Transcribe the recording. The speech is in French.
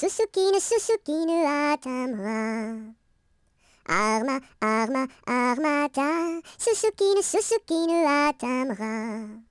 Suzuki ne Atama. Arma, arma, armata, Suzuki ne Atamra.